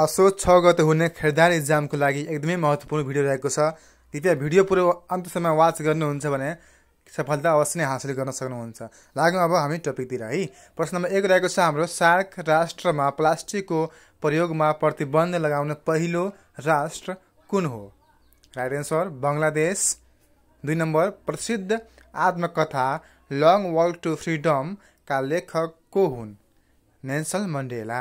असो छ गते हुने खेडदार इक्जामको लागि एकदमै महत्त्वपूर्ण भिडियो रहेको छ कृपया भिडियो पुरो अन्तसम्म वाच गर्नुहुन्छ भने सफलता अवश्य नै हासिल गर्न सक्नुहुन्छ लागौँ अब हामी टपिकतिर है प्रश्न नम्बर एक रहेको छ हाम्रो सार्क राष्ट्रमा प्लास्टिकको प्रयोगमा प्रतिबन्ध लगाउने पहिलो राष्ट्र कुन हो राइट एन्सर बङ्गलादेश दुई नम्बर प्रसिद्ध आत्मकथा लङ वल्क टु फ्रिडमका लेखक को हुन् नेन्सल मन्डेला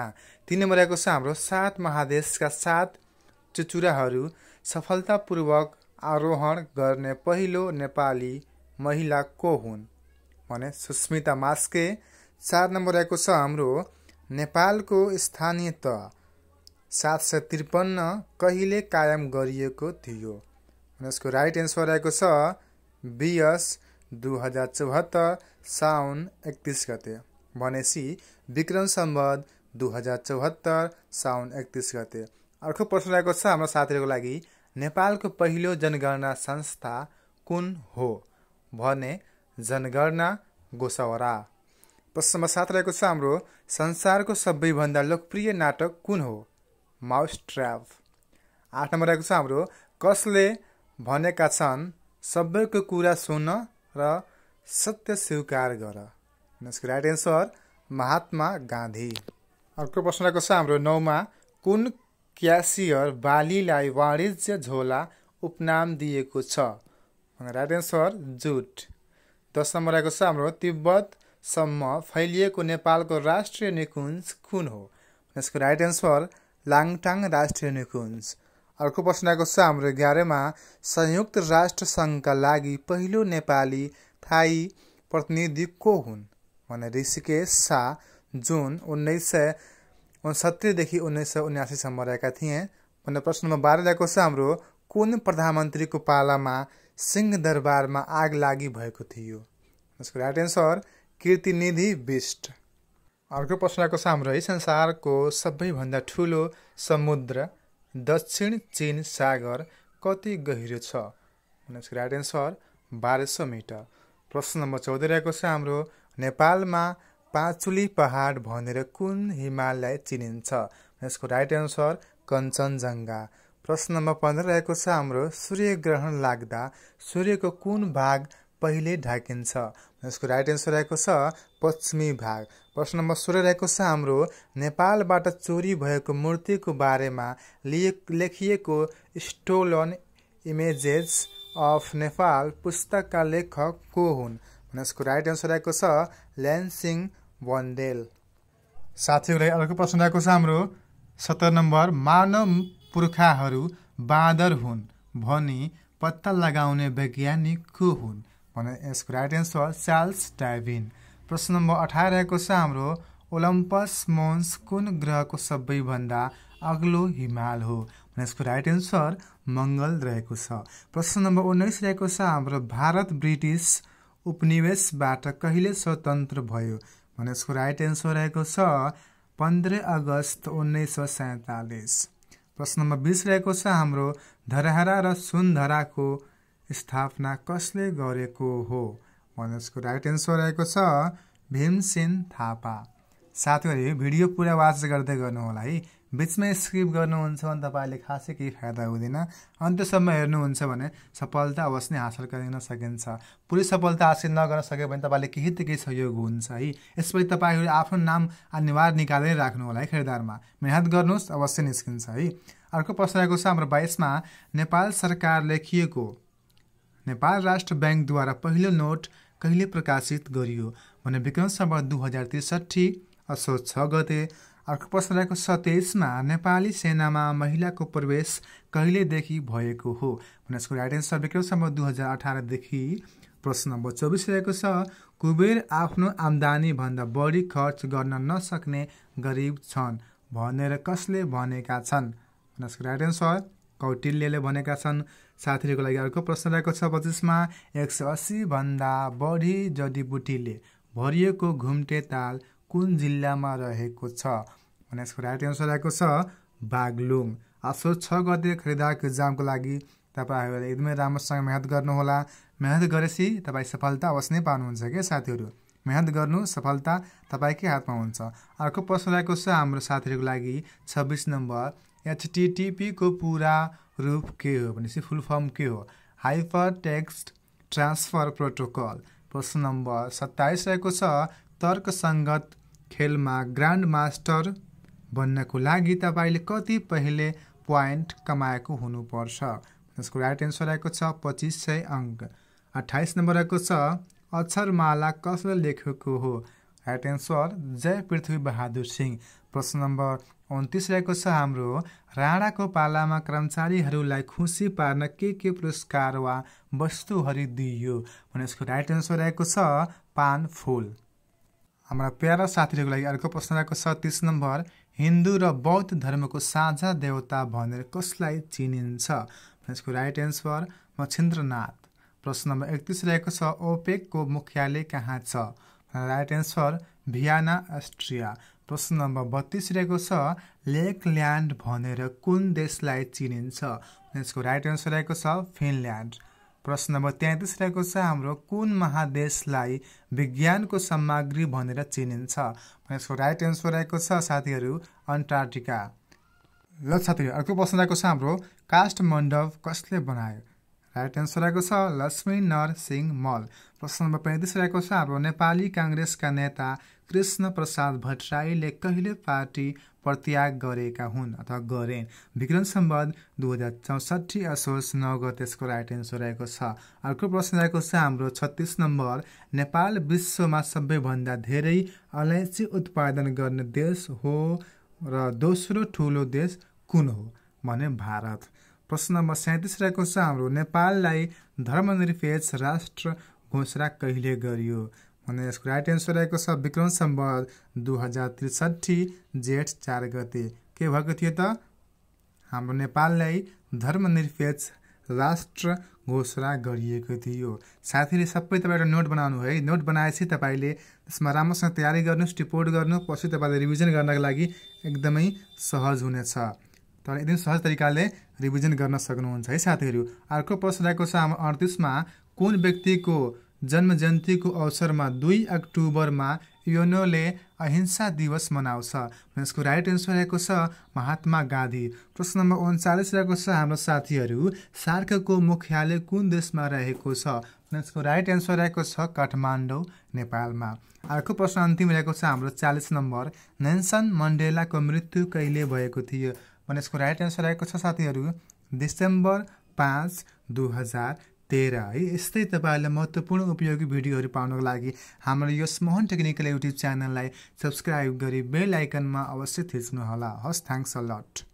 तिन नम्बर आएको छ हाम्रो सात महादेशका सात चुचुराहरू सफलतापूर्वक आरोहण गर्ने पहिलो नेपाली महिला को हुन् भने सुस्मिता मास्के चार नम्बर आएको छ हाम्रो नेपालको स्थानीय त सात सय त्रिपन्न कहिले कायम गरिएको थियो अनि यसको राइट एन्सर आएको छ बिएस दुई हजार चौहत्तर साउन एकतिस गते भनेपछि विक्रम सम्बद्ध दुई हजार चौहत्तर साउन एकतिस गते अर्को प्रश्न रहेको छ हाम्रो साथीहरूको लागि नेपालको पहिलो जनगणना संस्था कुन हो भने जनगणना गोसवरा प्रश्नमा साथ रहेको छ हाम्रो संसारको सबैभन्दा लोकप्रिय नाटक कुन हो माउस ट्र्याप आठ नम्बर रहेको छ हाम्रो कसले भनेका छन् सबैको कुरा सुन र सत्य स्वीकार गर यसको राइट एन्सर महात्मा गान्धी अर्को प्रश्न रहेको छ हाम्रो नौमा कुन क्यासियर बालीलाई वाणिज्य झोला उपनाम दिएको छ राइट एन्सर जुट दस नम्बर रहेको छ हाम्रो तिब्बतसम्म फैलिएको नेपालको राष्ट्रिय निकुञ्ज कुन हो यसको राइट एन्सर लाङटाङ राष्ट्रिय निकुञ्ज अर्को प्रश्न आएको छ हाम्रो एघारमा संयुक्त राष्ट्र सङ्घका लागि पहिलो नेपाली थाई प्रतिनिधि को हुन् भने ऋषिकेश शाह जुन उन्नाइस सय उनसत्तरीदेखि उन्नाइस सय उन्यासीसम्म रहेका थिए भने प्रश्न नम्बर बाह्र रहेको छ हाम्रो कुन प्रधानमन्त्रीको पालामा सिंह दरबारमा आग लागि भएको थियो यसको राइट एन्सर कीर्तिनिधि बिष्ट अर्को प्रश्न आएको छ हाम्रो है संसारको सबैभन्दा ठुलो समुद्र दक्षिण चिन सागर कति गहिरो छ यसको राइट एन्सर बाह्र सौ मिटर प्रश्न नम्बर चौध रहेको छ हाम्रो नेपालमा पाँचुली पहाड भनेर कुन हिमाललाई चिनिन्छ यसको राइट एन्सर कञ्चनजङ्घा प्रश्न नम्बर पन्ध्र रहेको छ हाम्रो सूर्य ग्रहण लाग्दा सूर्यको कुन भाग पहिले ढाकिन्छ यसको राइट एन्सर रहेको छ पश्चिमी भाग प्रश्न नम्बर सोह्र रहेको छ हाम्रो नेपालबाट चोरी भएको मूर्तिको बारेमा लिए लेखिएको स्टोलन इमेजेस अफ नेपाल पुस्तकका लेखक को हुन् यसको राइट एन्सर रहेको छ ल्यान्सिङ वन्देल साथीहरूलाई अर्को प्रश्न आएको छ हाम्रो सत्र नम्बर मानव पुर्खाहरू बाँदर हुन् भनी पत्ता लगाउने वैज्ञानिक को हुन् भने यसको राइट एन्सर चार्ल्स डाइभिन प्रश्न नम्बर अठार रहेको छ हाम्रो ओलम्पस मोन्स कुन ग्रहको सबैभन्दा अग्लो हिमाल हो भने यसको राइट एन्सर मङ्गल रहेको छ प्रश्न नम्बर उन्नाइस रहेको छ हाम्रो भारत ब्रिटिस उपनिवेशबाट कहिले स्वतन्त्र भयो भने यसको राइट एन्सर रहेको छ पन्ध्र अगस्त उन्नाइस सय सैँतालिस प्रश्न नम्बर बिस रहेको छ हाम्रो धरहरा र सुनधराको स्थापना कसले गरेको हो भने यसको राइट एन्सर रहेको छ भीमसेन थापा साथीहरू यो भिडियो पुरा वाच गर्दै गर्नु होला है बिचमै स्किप गर्नुहुन्छ भने तपाईँले खासै केही फाइदा हुँदैन अन्त्यसम्म हेर्नुहुन्छ भने सफलता अवश्य नै हासिल गरिन सकिन्छ पुरै सफलता हासिल नगर्न सक्यो भने तपाईँले केही त केही सहयोग हुन्छ है यसपछि तपाईँहरू आफ्नो नाम अनिवार्य निकालेर राख्नु होला है खरिदारमा मिहिनेत गर्नुहोस् अवश्य निस्किन्छ है अर्को प्रश्न आएको छ हाम्रो बाइसमा नेपाल सरकार लेखिएको नेपाल राष्ट्र ब्याङ्कद्वारा पहिलो नोट कहिले प्रकाशित गरियो भने विक्रम सम्म दुई हजार त्रिसठी असो छ गते अर्को प्रश्न रहेको छ तेइसमा नेपाली सेनामा महिलाको प्रवेश कहिलेदेखि भएको हो यसको राइट एन्सर विक्रमसम्म दुई हजार अठारदेखि प्रश्न नम्बर चौबिस रहेको छ कुबेर आफ्नो आम्दानीभन्दा बढी खर्च गर्न नसक्ने गरिब छन् भनेर कसले भनेका छन् यसको राइट एन्सर कौटिल्यले भनेका छन् साथीहरूको लागि अर्को प्रश्न रहेको छ पच्चिसमा एक सय अस्सीभन्दा बढी जडीबुटीले भरिएको घुम्टे ताल कुन जिल्लामा रहेको छ यसको राइट एन्सर रहेको छ बागलुङ असो छ गते खरिदारको इक्जामको लागि तपाईँहरूले एकदमै राम्रोसँग मेहनत गर्नुहोला मेहनत गरेपछि तपाईँ सफलता अवश्य नै पाउनुहुन्छ क्या साथीहरू मेहनत गर्नु सफलता तपाईँकै हातमा हुन्छ अर्को प्रश्न रहेको छ हाम्रो साथीहरूको लागि छब्बिस नम्बर एचटिटिपीको पुरा रूप के हो भनेपछि फुल फर्म के हो हाइपर टेक्स्ट ट्रान्सफर प्रोटोकल प्रश्न नम्बर सत्ताइस रहेको छ तर्कसङ्गत खेलमा ग्रान्ड मास्टर बन्नको लागि तपाईँले कति पहिले पोइन्ट कमाएको हुनुपर्छ यसको राइट एन्सर आएको छ पच्चिस सय अङ्क अठाइस नम्बर आएको छ अक्षरमाला कसले लेखेको हो राइट एन्सर जय पृथ्वी बहादुर सिंह प्रश्न नम्बर उन्तिस रहेको छ हाम्रो राणाको पालामा कर्मचारीहरूलाई खुसी पार्न के के पुरस्कार वा वस्तुहरू दिइयो भने यसको राइट एन्सर रहेको छ पान फुल हाम्रा प्यारा साथीहरूको लागि अर्को प्रश्न रहेको छ तिस नम्बर हिन्दू र बौद्ध धर्मको साझा देवता भनेर कसलाई चिनिन्छ यसको राइट एन्सर मछिन्द्रनाथ प्रश्न नम्बर एकतिस रहेको छ ओपेकको मुख्यालय कहाँ छ राइट एन्सर भियाना अस्ट्रिया प्रश्न नम्बर बत्तिस रहेको छ लेकल्यान्ड भनेर कुन देशलाई चिनिन्छ यसको राइट एन्सर रहेको छ फिनल्यान्ड प्रश्न नम्बर तेत्तिस रहेको छ हाम्रो कुन महादेशलाई विज्ञानको सामग्री भनेर चिनिन्छ यसको राइट एन्सर रहेको छ साथीहरू अन्टार्टिका ल साथीहरू अर्को प्रश्न रहेको छ हाम्रो काष्ठ मण्डप कसले बनायो राइट एन्सर रहेको छ लक्ष्मी नरसिंह मल प्रश्न नम्बर पैँतिस रहेको छ हाम्रो नेपाली काङ्ग्रेसका नेता कृष्ण प्रसाद भट्टराईले कहिले पार्टी प्रत्याग गरेका हुन् अथवा गरेन् विक्रम सम्बन्ध दुई हजार चौसठी असोज नौ गतेसको राइट एन्सर रहेको छ अर्को प्रश्न रहेको छ हाम्रो छत्तिस नम्बर नेपाल विश्वमा सबैभन्दा धेरै अलैँची उत्पादन गर्ने देश हो र दोस्रो ठुलो देश कुन हो भने भारत प्रश्न नम्बर सैँतिस रहेको छ हाम्रो नेपाललाई धर्मनिरपेक्ष राष्ट्र घोषणा कहिले गरियो भने यसको राइट एन्सर रहेको छ विक्रम सम्बर दुई हजार त्रिसठी जेठ चार गते के भएको थियो त हाम्रो नेपाललाई धर्मनिरपेक्ष राष्ट्र घोषणा गरिएको थियो साथीले सबै तपाईँ नोट बनाउनु है नोट बनाएपछि तपाईँले त्यसमा राम्रोसँग तयारी गर्नु रिपोर्ट गर्नु पछि तपाईँले रिभिजन गर्नको लागि एकदमै सहज हुनेछ तर एकदम सहज तरिकाले रिभिजन गर्न सक्नुहुन्छ है साथीहरू अर्को प्रश्न रहेको छ हाम्रो अडतिसमा कुन व्यक्तिको जन्मजयन्तीको अवसरमा दुई अक्टोबरमा योनोले अहिंसा दिवस मनाउँछ यसको राइट एन्सर रहेको छ महात्मा गान्धी प्रश्न नम्बर उन्चालिस रहेको छ हाम्रो साथीहरू सार्कको मुख्यालय कुन देशमा रहेको छ यसको राइट एन्सर रहेको छ काठमाडौँ नेपालमा अर्को प्रश्न अन्तिम रहेको छ हाम्रो चालिस नम्बर नेन्सन मन्डेलाको मृत्यु कहिले भएको थियो भने यसको राइट एन्सर रहेको छ साथीहरू डिसेम्बर पाँच दुई हजार तेह्र है यस्तै तपाईँहरूलाई महत्त्वपूर्ण उपयोगी भिडियोहरू पाउनको लागि हाम्रो यस मोहन टेक्निकल युट्युब च्यानललाई सब्सक्राइब गरी बेल आइकनमा अवश्य थिच्नुहोला हस् थ्याङ्क्स अ लट